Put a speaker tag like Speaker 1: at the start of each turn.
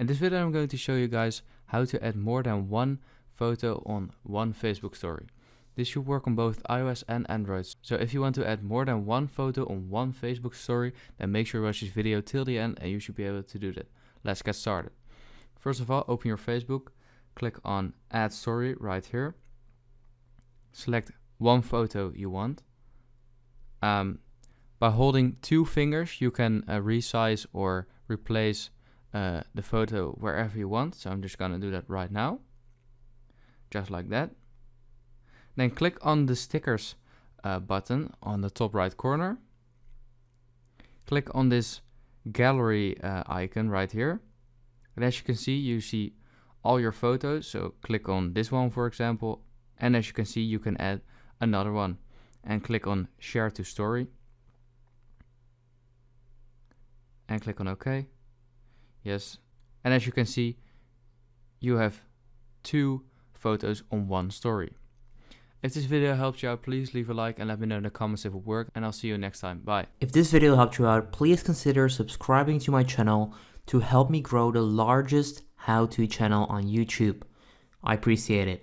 Speaker 1: In this video I'm going to show you guys how to add more than one photo on one Facebook story. This should work on both iOS and Android. So if you want to add more than one photo on one Facebook story, then make sure you watch this video till the end and you should be able to do that. Let's get started. First of all, open your Facebook, click on add story right here. Select one photo you want. Um, by holding two fingers, you can uh, resize or replace uh, the photo wherever you want. So I'm just going to do that right now. Just like that. Then click on the stickers uh, button on the top right corner. Click on this gallery uh, icon right here. And as you can see, you see all your photos. So click on this one, for example. And as you can see, you can add another one and click on share to story and click on OK yes and as you can see you have two photos on one story if this video helped you out, please leave a like and let me know in the comments if it worked, and I'll see you next time. Bye.
Speaker 2: If this video helped you out, please consider subscribing to my channel to help me grow the largest how-to channel on YouTube. I appreciate it.